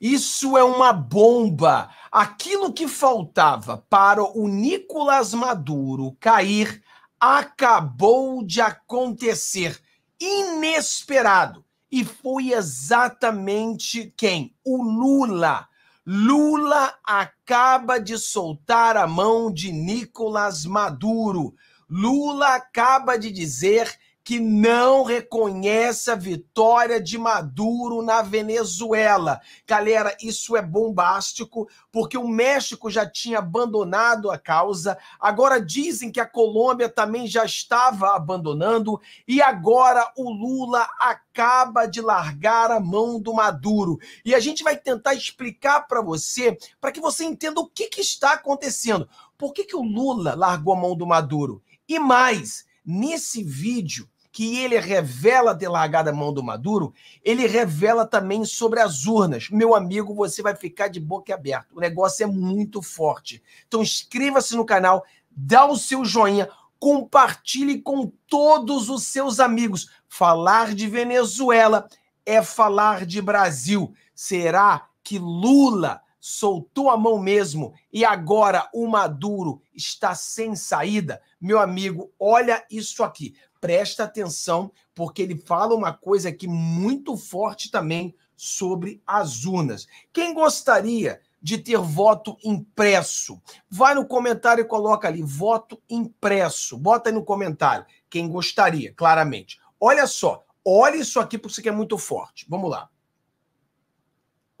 Isso é uma bomba. Aquilo que faltava para o Nicolás Maduro cair acabou de acontecer. Inesperado. E foi exatamente quem? O Lula. Lula acaba de soltar a mão de Nicolás Maduro. Lula acaba de dizer que não reconhece a vitória de Maduro na Venezuela. Galera, isso é bombástico, porque o México já tinha abandonado a causa, agora dizem que a Colômbia também já estava abandonando, e agora o Lula acaba de largar a mão do Maduro. E a gente vai tentar explicar para você, para que você entenda o que, que está acontecendo. Por que, que o Lula largou a mão do Maduro? E mais, nesse vídeo que ele revela a mão do Maduro, ele revela também sobre as urnas. Meu amigo, você vai ficar de boca aberta. O negócio é muito forte. Então inscreva-se no canal, dá o seu joinha, compartilhe com todos os seus amigos. Falar de Venezuela é falar de Brasil. Será que Lula soltou a mão mesmo e agora o Maduro está sem saída, meu amigo, olha isso aqui presta atenção, porque ele fala uma coisa aqui muito forte também sobre as urnas. Quem gostaria de ter voto impresso? Vai no comentário e coloca ali voto impresso. Bota aí no comentário quem gostaria, claramente. Olha só, olha isso aqui porque isso aqui é muito forte. Vamos lá.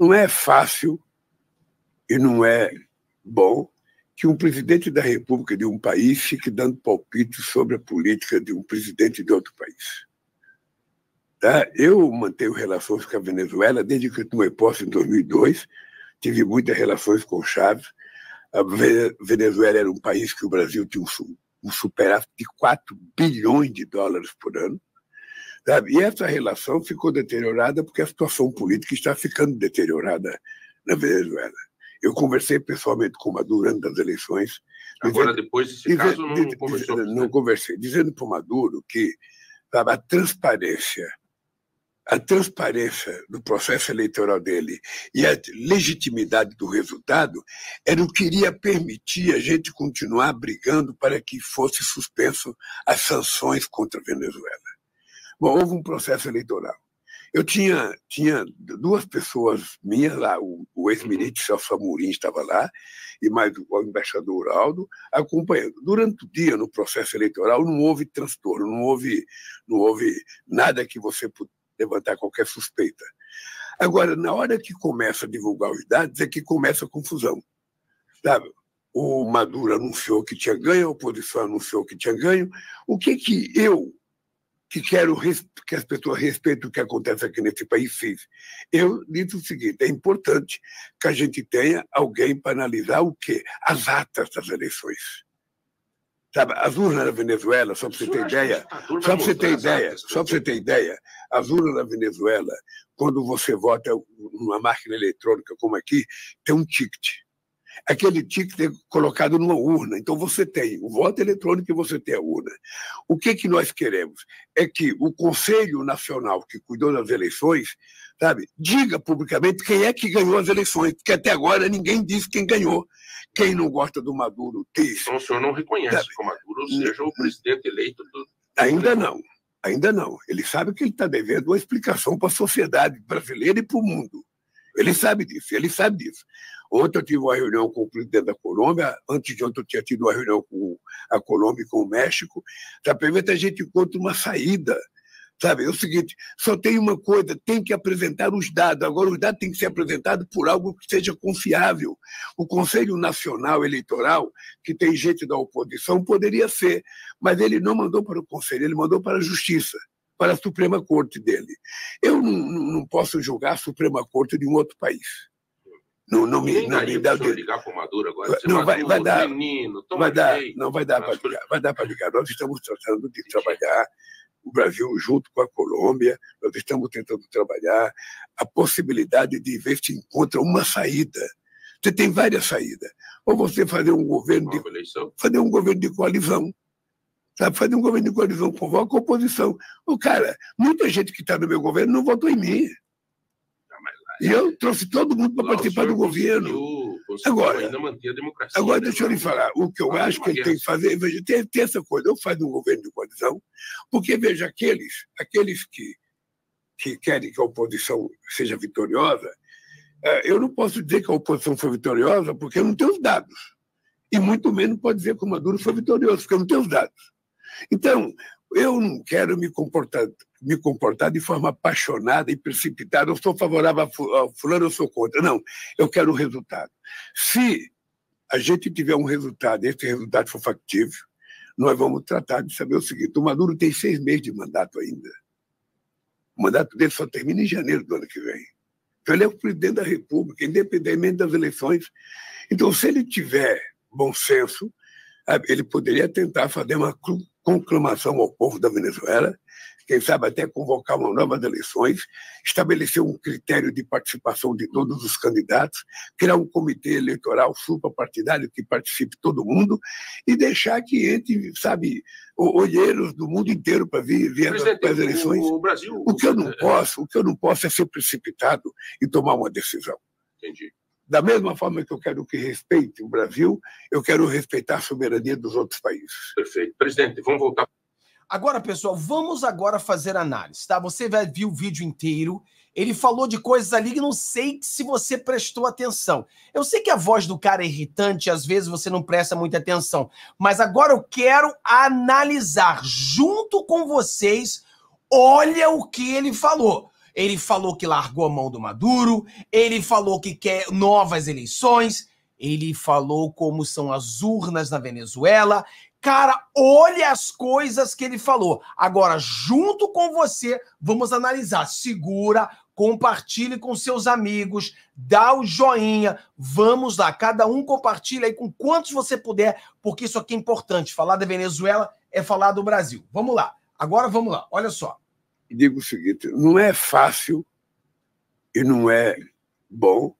Não é fácil e não é bom que um presidente da República de um país fique dando palpite sobre a política de um presidente de outro país. Tá? Eu mantenho relações com a Venezuela desde que eu tomei posse em 2002, tive muitas relações com Chaves. A Venezuela era um país que o Brasil tinha um superávit de 4 bilhões de dólares por ano. Sabe? Tá? E essa relação ficou deteriorada porque a situação política está ficando deteriorada na Venezuela. Eu conversei pessoalmente com o Maduro antes das eleições. Agora, dizendo, depois desse dizendo, caso, não, dizendo, conversou, não conversei. Dizendo para o Maduro que sabe, a transparência, a transparência do processo eleitoral dele e a legitimidade do resultado era o que iria permitir a gente continuar brigando para que fosse suspenso as sanções contra a Venezuela. Bom, houve um processo eleitoral. Eu tinha, tinha duas pessoas minhas lá, o, o ex-ministro Celso Amorim estava lá, e mais o embaixador Aldo, acompanhando. Durante o dia, no processo eleitoral, não houve transtorno, não houve, não houve nada que você pudesse levantar qualquer suspeita. Agora, na hora que começa a divulgar os dados, é que começa a confusão. Sabe? O Maduro anunciou que tinha ganho, a oposição anunciou que tinha ganho. O que que eu, que quero que as pessoas respeitem o que acontece aqui nesse país vive. Eu disse o seguinte: é importante que a gente tenha alguém para analisar o quê? As atas das eleições. Sabe, as urnas da Venezuela, só para você ter ideia, só para você ter ideia, só para você ter ideia, as urnas da Venezuela, quando você vota numa máquina eletrônica como aqui, tem um ticket aquele é ticket colocado numa urna. Então, você tem o voto eletrônico e você tem a urna. O que, que nós queremos? É que o Conselho Nacional, que cuidou das eleições, sabe, diga publicamente quem é que ganhou as eleições, porque até agora ninguém disse quem ganhou. Quem não gosta do Maduro diz. Então, o senhor não reconhece sabe? que o Maduro seja o hum, hum. presidente eleito do. Ainda não. Ainda não. Ele sabe que ele está devendo uma explicação para a sociedade brasileira e para o mundo. Ele sabe disso, ele sabe disso. Ontem eu tive uma reunião com o presidente da Colômbia, antes de ontem eu tinha tido uma reunião com a Colômbia e com o México. Tá, para ver a gente encontra uma saída. Sabe, é o seguinte, só tem uma coisa, tem que apresentar os dados. Agora, os dados têm que ser apresentados por algo que seja confiável. O Conselho Nacional Eleitoral, que tem gente da oposição, poderia ser, mas ele não mandou para o Conselho, ele mandou para a Justiça, para a Suprema Corte dele. Eu não, não posso julgar a Suprema Corte de um outro país. Não, não me. Não, me dá o direito. ligar para Maduro agora. Não, vai, vai dar. Menino, vai dar, não vai dar para ligar. Vai dar para ligar. Nós estamos tratando de trabalhar o Brasil junto com a Colômbia, nós estamos tentando trabalhar a possibilidade de ver se encontra uma saída. Você tem várias saídas. Ou você fazer um governo de fazer um governo de coalizão. Sabe, fazer um governo de coalizão, convoca a oposição. O cara, muita gente que está no meu governo não votou em mim. E eu trouxe todo mundo para participar do governo. agora, ainda manter a democracia. Agora, deixe né? deixa eu lhe falar. O que eu acho que ele tem que fazer, veja, tem, tem essa coisa, eu faço um governo de coalizão, porque, veja, aqueles, aqueles que, que querem que a oposição seja vitoriosa, é, eu não posso dizer que a oposição foi vitoriosa, porque eu não tenho os dados. E muito menos pode dizer que o Maduro foi vitorioso, porque eu não tenho os dados. Então, eu não quero me comportar me comportar de forma apaixonada e precipitada. Eu sou favorável a fulano, eu sou contra. Não, eu quero o um resultado. Se a gente tiver um resultado, esse resultado for factível, nós vamos tratar de saber o seguinte: o Maduro tem seis meses de mandato ainda. O mandato dele só termina em janeiro do ano que vem. Então, ele é o presidente da República, independentemente das eleições. Então, se ele tiver bom senso, ele poderia tentar fazer uma conclamação ao povo da Venezuela quem sabe até convocar uma nova eleições, estabelecer um critério de participação de todos os candidatos, criar um comitê eleitoral suprapartidário que participe todo mundo e deixar que entre, sabe, olheiros do mundo inteiro para vir, vir as eleições. O, Brasil, o que eu não é, é. posso, o que eu não posso é ser precipitado e tomar uma decisão. Entendi. Da mesma forma que eu quero que respeite o Brasil, eu quero respeitar a soberania dos outros países. Perfeito. Presidente, vamos voltar Agora, pessoal, vamos agora fazer análise, tá? Você vai ver o vídeo inteiro. Ele falou de coisas ali que não sei se você prestou atenção. Eu sei que a voz do cara é irritante, às vezes você não presta muita atenção, mas agora eu quero analisar junto com vocês. Olha o que ele falou. Ele falou que largou a mão do Maduro, ele falou que quer novas eleições, ele falou como são as urnas na Venezuela, Cara, olha as coisas que ele falou. Agora, junto com você, vamos analisar. Segura, compartilhe com seus amigos, dá o joinha, vamos lá, cada um compartilha aí com quantos você puder, porque isso aqui é importante. Falar da Venezuela é falar do Brasil. Vamos lá, agora vamos lá, olha só. Digo o seguinte: não é fácil e não é bom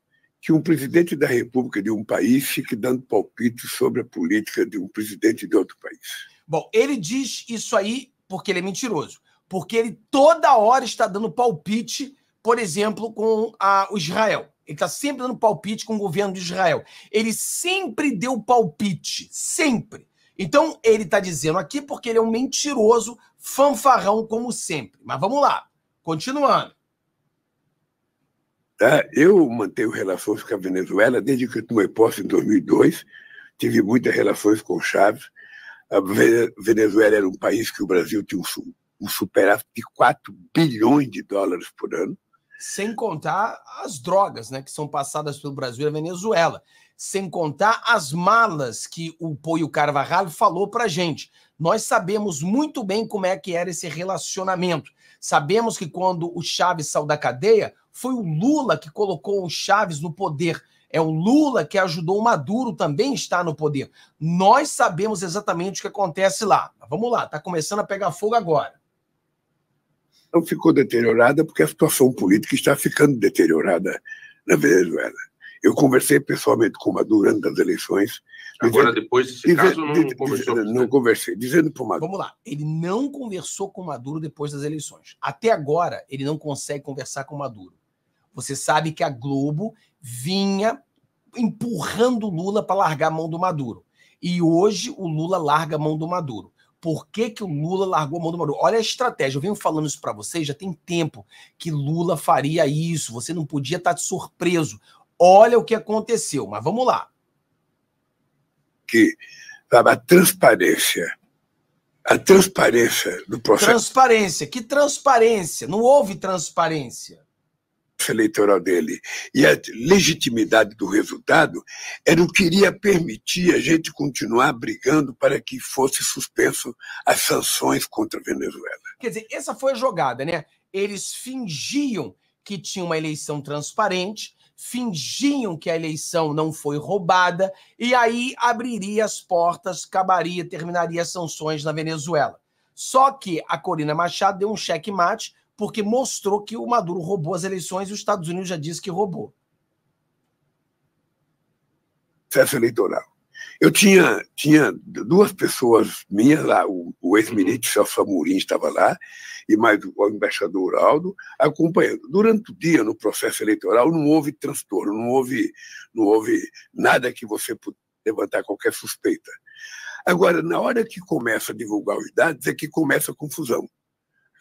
que um presidente da República de um país fique dando palpite sobre a política de um presidente de outro país. Bom, ele diz isso aí porque ele é mentiroso. Porque ele toda hora está dando palpite, por exemplo, com a, o Israel. Ele está sempre dando palpite com o governo de Israel. Ele sempre deu palpite, sempre. Então, ele está dizendo aqui porque ele é um mentiroso, fanfarrão, como sempre. Mas vamos lá, continuando. Tá? Eu mantenho relações com a Venezuela desde que eu tomei posse em 2002. Tive muitas relações com Chaves. A Venezuela era um país que o Brasil tinha um, um superávit de 4 bilhões de dólares por ano. Sem contar as drogas né, que são passadas pelo Brasil e a Venezuela. Sem contar as malas que o Poio Carvajal falou para gente. Nós sabemos muito bem como é que era esse relacionamento. Sabemos que quando o Chaves saiu da cadeia, foi o Lula que colocou o Chaves no poder. É o Lula que ajudou o Maduro também está no poder. Nós sabemos exatamente o que acontece lá. Vamos lá, está começando a pegar fogo agora. Não ficou deteriorada porque a situação política está ficando deteriorada na Venezuela. Eu conversei pessoalmente com o Maduro antes das eleições. Agora, dizendo, depois desse dizendo, caso, não, dizendo, conversou. Dizendo, não conversei. Dizendo para o Maduro. Vamos lá. Ele não conversou com o Maduro depois das eleições. Até agora, ele não consegue conversar com o Maduro. Você sabe que a Globo vinha empurrando Lula para largar a mão do Maduro. E hoje o Lula larga a mão do Maduro. Por que, que o Lula largou a mão do Maduro? Olha a estratégia. Eu venho falando isso para vocês, já tem tempo que Lula faria isso. Você não podia estar tá surpreso. Olha o que aconteceu, mas vamos lá. Que sabe, a transparência. A transparência do processo. Transparência, que transparência? Não houve transparência eleitoral dele e a legitimidade do resultado era é o que iria permitir a gente continuar brigando para que fosse suspenso as sanções contra a Venezuela. Quer dizer, essa foi a jogada, né? Eles fingiam que tinha uma eleição transparente, fingiam que a eleição não foi roubada e aí abriria as portas, acabaria, terminaria as sanções na Venezuela. Só que a Corina Machado deu um checkmate porque mostrou que o Maduro roubou as eleições e os Estados Unidos já disse que roubou. Processo eleitoral. Eu tinha, tinha duas pessoas minhas lá, o, o ex-ministro Celso Amorim estava lá, e mais o embaixador Aldo, acompanhando. Durante o dia, no processo eleitoral, não houve transtorno, não houve, não houve nada que você pudesse levantar qualquer suspeita. Agora, na hora que começa a divulgar os dados, é que começa a confusão.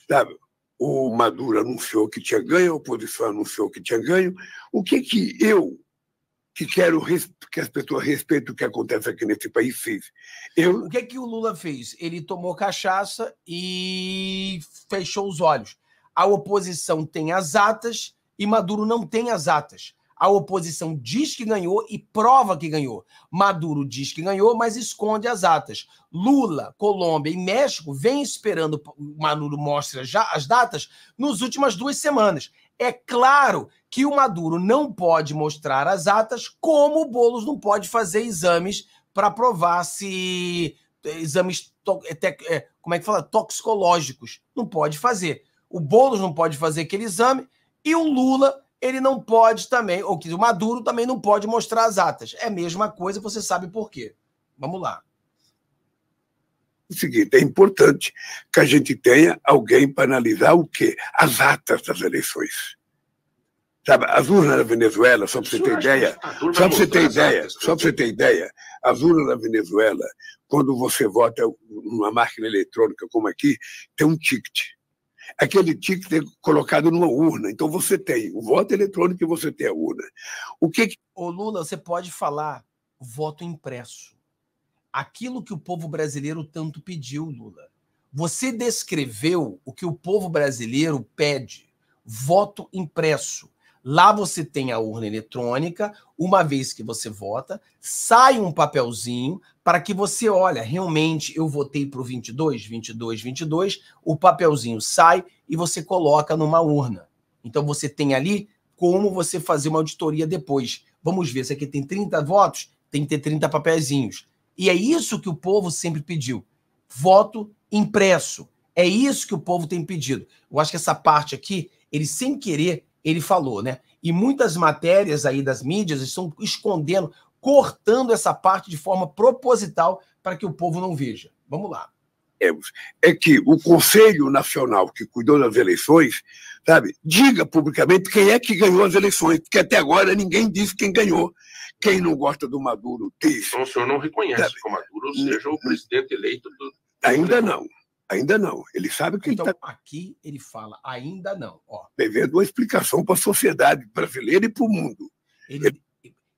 Sabe? o Maduro anunciou que tinha ganho, a oposição anunciou que tinha ganho. O que que eu, que quero que as pessoas respeitem o que acontece aqui nesse país, fiz? Eu... O que que o Lula fez? Ele tomou cachaça e fechou os olhos. A oposição tem as atas e Maduro não tem as atas. A oposição diz que ganhou e prova que ganhou. Maduro diz que ganhou, mas esconde as atas. Lula, Colômbia e México vêm esperando, Maduro mostra já as datas, nas últimas duas semanas. É claro que o Maduro não pode mostrar as atas, como o Boulos não pode fazer exames para provar se. exames. É, é, como é que fala? Toxicológicos. Não pode fazer. O Boulos não pode fazer aquele exame e o Lula ele não pode também, ou que o Maduro também não pode mostrar as atas. É a mesma coisa, você sabe por quê. Vamos lá. O seguinte, é importante que a gente tenha alguém para analisar o quê? As atas das eleições. Sabe, as urnas da Venezuela, só para você ter ideia, só para você ter ideia, só para você ter ideia, as urnas da Venezuela, quando você vota numa máquina eletrônica como aqui, tem um ticket aquele que ter colocado numa urna. Então você tem o voto eletrônico e você tem a urna. O que, que... Ô Lula, você pode falar voto impresso. Aquilo que o povo brasileiro tanto pediu, Lula. Você descreveu o que o povo brasileiro pede: voto impresso. Lá você tem a urna eletrônica, uma vez que você vota, sai um papelzinho para que você olha, realmente eu votei para o 22, 22, 22, o papelzinho sai e você coloca numa urna. Então você tem ali como você fazer uma auditoria depois. Vamos ver, se aqui tem 30 votos, tem que ter 30 papelzinhos. E é isso que o povo sempre pediu: voto impresso. É isso que o povo tem pedido. Eu acho que essa parte aqui, eles sem querer ele falou, né? E muitas matérias aí das mídias estão escondendo, cortando essa parte de forma proposital para que o povo não veja. Vamos lá. É, é que o Conselho Nacional que cuidou das eleições, sabe, diga publicamente quem é que ganhou as eleições, porque até agora ninguém disse quem ganhou. Quem não gosta do Maduro diz. Então o senhor não reconhece sabe? que o Maduro seja o né, né. presidente eleito do. Ainda não. Ainda não. Ele sabe que então, ele tá aqui ele fala ainda não. Ó. Devendo uma explicação para a sociedade brasileira e para o mundo. Ele,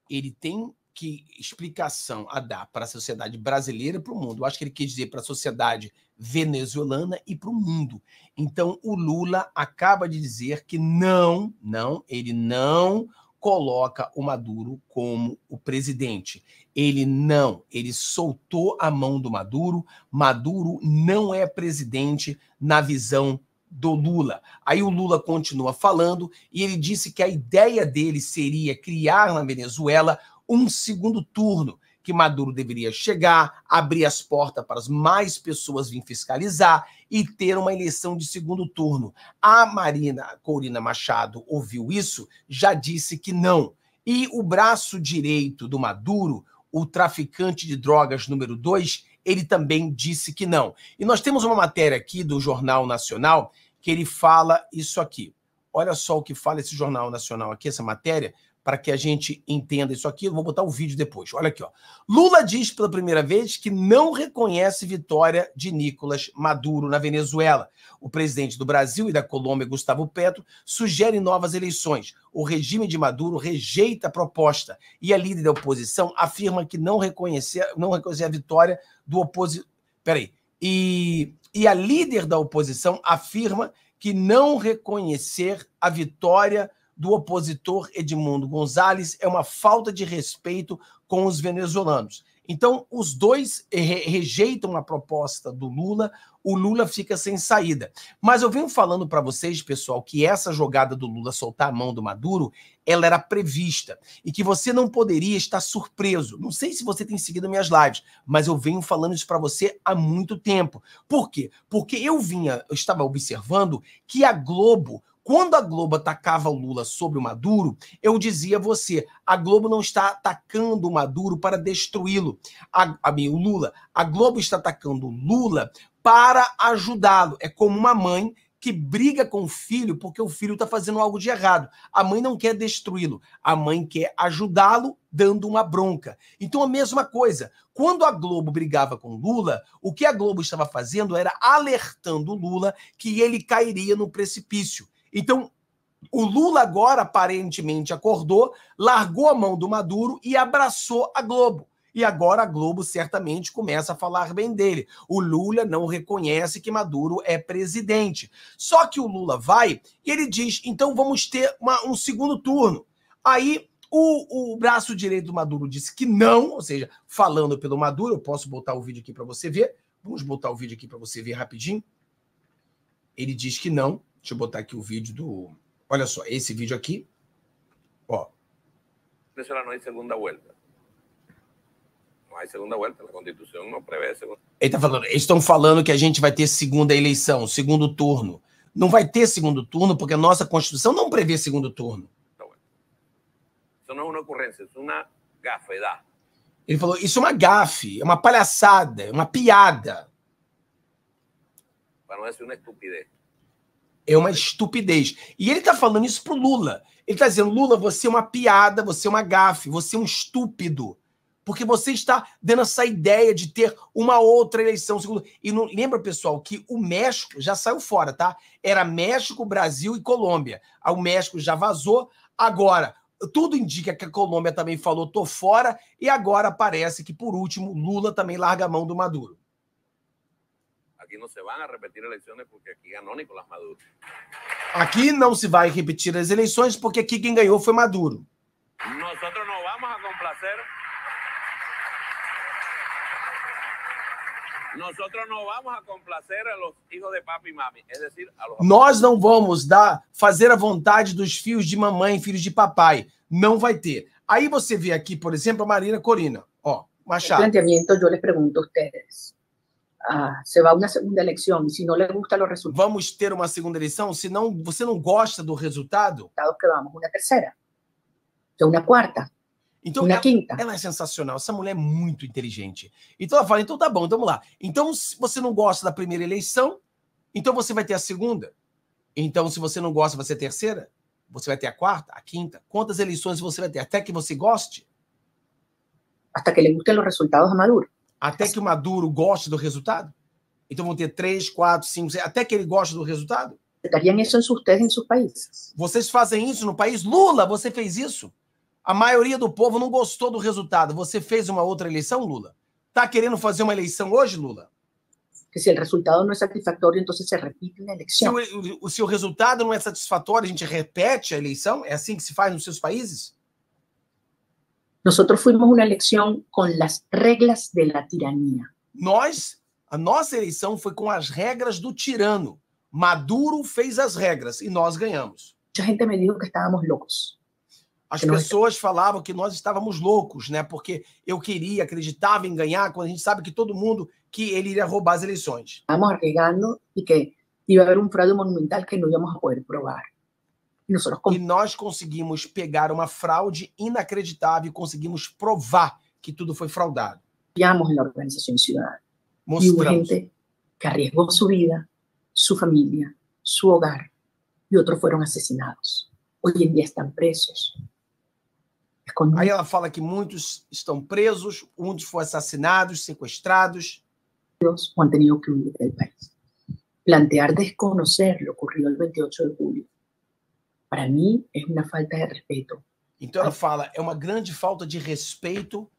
ele tem que explicação a dar para a sociedade brasileira e para o mundo. Eu acho que ele quis dizer para a sociedade venezuelana e para o mundo. Então, o Lula acaba de dizer que não, não, ele não coloca o Maduro como o presidente. Ele não, ele soltou a mão do Maduro. Maduro não é presidente na visão do Lula. Aí o Lula continua falando e ele disse que a ideia dele seria criar na Venezuela um segundo turno, que Maduro deveria chegar, abrir as portas para as mais pessoas virem fiscalizar e ter uma eleição de segundo turno. A Marina Corina Machado ouviu isso, já disse que não. E o braço direito do Maduro, o traficante de drogas número 2, ele também disse que não. E nós temos uma matéria aqui do Jornal Nacional que ele fala isso aqui. Olha só o que fala esse Jornal Nacional aqui, essa matéria, para que a gente entenda isso aqui. Eu vou botar o um vídeo depois. Olha aqui, ó. Lula diz pela primeira vez que não reconhece vitória de Nicolas Maduro na Venezuela. O presidente do Brasil e da Colômbia, Gustavo Petro, sugere novas eleições. O regime de Maduro rejeita a proposta e a líder da oposição afirma que não reconhece, não reconhece a vitória do opositor. Peraí. E, e a líder da oposição afirma que não reconhecer a vitória do opositor Edmundo Gonzalez é uma falta de respeito com os venezuelanos. Então, os dois rejeitam a proposta do Lula, o Lula fica sem saída. Mas eu venho falando para vocês, pessoal, que essa jogada do Lula soltar a mão do Maduro, ela era prevista e que você não poderia estar surpreso. Não sei se você tem seguido minhas lives, mas eu venho falando isso para você há muito tempo. Por quê? Porque eu vinha, eu estava observando que a Globo quando a Globo atacava o Lula sobre o Maduro, eu dizia a você: a Globo não está atacando o Maduro para destruí-lo. A, a, o Lula. A Globo está atacando o Lula para ajudá-lo. É como uma mãe que briga com o filho porque o filho está fazendo algo de errado. A mãe não quer destruí-lo, a mãe quer ajudá-lo dando uma bronca. Então a mesma coisa. Quando a Globo brigava com Lula, o que a Globo estava fazendo era alertando Lula que ele cairia no precipício. Então, o Lula agora aparentemente acordou, largou a mão do Maduro e abraçou a Globo. E agora a Globo certamente começa a falar bem dele. O Lula não reconhece que Maduro é presidente. Só que o Lula vai e ele diz: então vamos ter uma, um segundo turno. Aí o, o, braço direito do Maduro disse que não, ou seja, falando pelo Maduro, eu posso botar o vídeo aqui para você ver. Vamos botar o vídeo aqui para você ver rapidinho. Ele diz que não, Deixa eu botar aqui o vídeo do. Olha só, esse vídeo aqui. Ó. É não é segunda volta. Não é segunda volta, a Constituição não prevê segunda. Ele tá falando, eles estão falando que a gente vai ter segunda eleição, segundo turno. Não vai ter segundo turno porque a nossa Constituição não prevê segundo turno. É. Isso não é uma ocorrência, isso é uma gafe Ele falou: Isso é uma gafe, é uma palhaçada, é uma piada. Para não ser uma estupidez. É uma estupidez. E ele está falando isso pro Lula. Ele está dizendo: Lula, você é uma piada, você é uma gafe, você é um estúpido. Porque você está dando essa ideia de ter uma outra eleição. E não, lembra, pessoal, que o México já saiu fora, tá? Era México, Brasil e Colômbia. O México já vazou. Agora, tudo indica que a Colômbia também falou: tô fora. E agora parece que, por último, Lula também larga a mão do Maduro. Aqui não se vão a repetir eleições porque aqui ganhou Nicolás Maduro. Aqui não se vai repetir as eleições porque aqui quem ganhou foi Maduro. Nós não vamos a complacer. Nós não vamos dar fazer a vontade dos filhos de mamãe, e filhos de papai. Não vai ter. Aí você vê aqui, por exemplo, a Marina Corina, ó, Machado. planteamento, eu lhe pergunto a vocês você ah, vai uma segunda eleição se não lhe gusta o resultado. Vamos ter uma segunda eleição? Se não, você não gosta do resultado? que vamos, uma terceira, então uma quarta. É, então, uma ela, quinta. ela é sensacional. Essa mulher é muito inteligente. Então ela fala: então tá bom, então vamos lá. Então, se você não gosta da primeira eleição, então você vai ter a segunda. Então, se você não gosta, vai ser a terceira? Você vai ter a quarta, a quinta? Quantas eleições você vai ter? Até que você goste? Até que lhe gustem os resultados a Maduro até que o Maduro goste do resultado? Então vão ter três, quatro, cinco, seis, até que ele goste do resultado? Fariam isso é em em seus países. Vocês fazem isso no país? Lula, você fez isso? A maioria do povo não gostou do resultado. Você fez uma outra eleição, Lula? Está querendo fazer uma eleição hoje, Lula? Que se o resultado não é satisfatório, então se repete a eleição. Se o, se o resultado não é satisfatório, a gente repete a eleição? É assim que se faz nos seus países? Nosotros fuimos una elección con las reglas de la tiranía. Nós, a nossa eleição foi com as regras do tirano. Maduro fez as regras e nós ganhamos. A gente me disse que estávamos loucos. As que pessoas nós... falavam que nós estávamos loucos, né? Porque eu queria, acreditava em ganhar, quando a gente sabe que todo mundo que ele iria roubar as eleições. Estávamos arriesgando e que ia haver um fraude monumental que não íamos poder provar. Isso, E nós conseguimos pegar uma fraude inacreditável e conseguimos provar que tudo foi fraudado. Apoiamos a organização ciudadana. E gente que arriesgou sua vida, sua família, seu hogar, e outros foram assassinados. Hoje em dia estão presos. É Aí ela fala que muitos estão presos, muitos foram assassinados, sequestrados. Ou han tenido que huir país. Plantear desconocer lo ocurrido no 28 de julho. Para mim, é uma falta de respeito. Então ela fala, é uma grande falta de respeito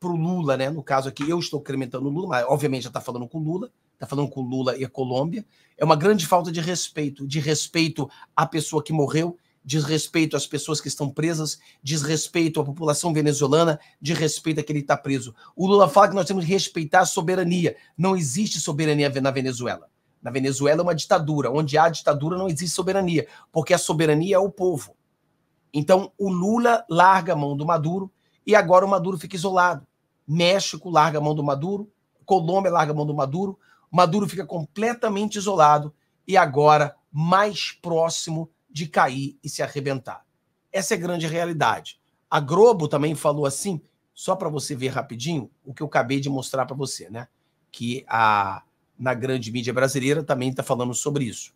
para o Lula, né? No caso aqui, eu estou incrementando o Lula, mas obviamente já está falando com o Lula, está falando com o Lula e a Colômbia. É uma grande falta de respeito, de respeito à pessoa que morreu, desrespeito às pessoas que estão presas, desrespeito à população venezuelana, desrespeito àquele que está preso. O Lula fala que nós temos que respeitar a soberania. Não existe soberania na Venezuela. Na Venezuela é uma ditadura. Onde há ditadura não existe soberania, porque a soberania é o povo. Então o Lula larga a mão do Maduro e agora o Maduro fica isolado. México larga a mão do Maduro, Colômbia larga a mão do Maduro, Maduro fica completamente isolado e agora mais próximo de cair e se arrebentar. Essa é a grande realidade. A Globo também falou assim, só para você ver rapidinho o que eu acabei de mostrar para você, né? Que a na grande mídia brasileira também está falando sobre isso.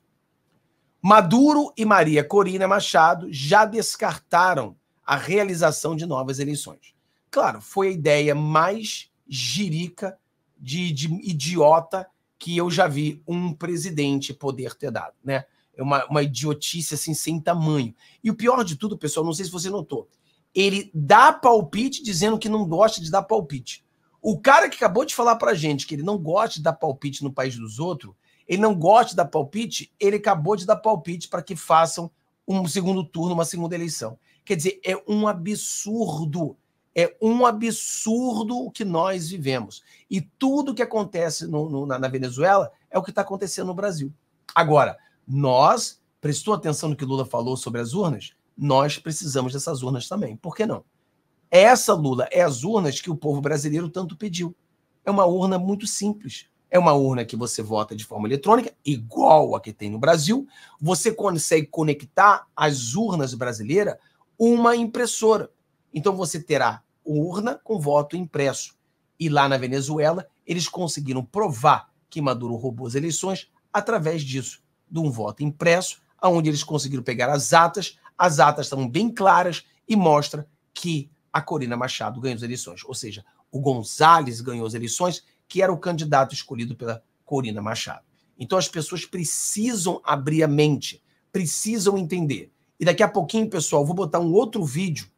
Maduro e Maria Corina Machado já descartaram a realização de novas eleições. Claro, foi a ideia mais jirica de, de idiota que eu já vi um presidente poder ter dado, né? É uma, uma idiotice assim sem tamanho. E o pior de tudo, pessoal, não sei se você notou, ele dá palpite dizendo que não gosta de dar palpite. O cara que acabou de falar pra gente que ele não gosta de dar palpite no país dos outros, ele não gosta de dar palpite, ele acabou de dar palpite para que façam um segundo turno, uma segunda eleição. Quer dizer, é um absurdo. É um absurdo o que nós vivemos. E tudo que acontece no, no, na, na Venezuela é o que está acontecendo no Brasil. Agora, nós, prestou atenção no que Lula falou sobre as urnas? Nós precisamos dessas urnas também. Por que não? Essa, Lula, é as urnas que o povo brasileiro tanto pediu. É uma urna muito simples. É uma urna que você vota de forma eletrônica, igual a que tem no Brasil. Você consegue conectar às urnas brasileiras uma impressora. Então você terá urna com voto impresso. E lá na Venezuela, eles conseguiram provar que Maduro roubou as eleições através disso, de um voto impresso, aonde eles conseguiram pegar as atas. As atas estão bem claras e mostra que a Corina Machado ganhou as eleições. Ou seja, o Gonzales ganhou as eleições, que era o candidato escolhido pela Corina Machado. Então as pessoas precisam abrir a mente, precisam entender. E daqui a pouquinho, pessoal, vou botar um outro vídeo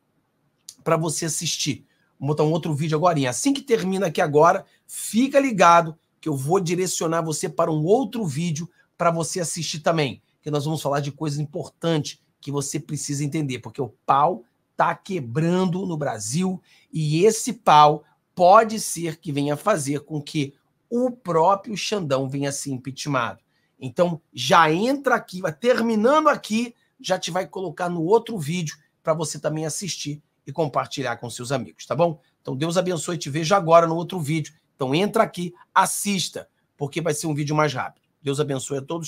para você assistir. Vou botar um outro vídeo agora. Assim que termina aqui agora, fica ligado que eu vou direcionar você para um outro vídeo para você assistir também, que nós vamos falar de coisas importantes que você precisa entender, porque o pau está quebrando no Brasil e esse pau pode ser que venha fazer com que o próprio Xandão venha ser impeachmentado. Então, já entra aqui, terminando aqui, já te vai colocar no outro vídeo para você também assistir e compartilhar com seus amigos, tá bom? Então, Deus abençoe e te vejo agora no outro vídeo. Então, entra aqui, assista, porque vai ser um vídeo mais rápido. Deus abençoe a todos.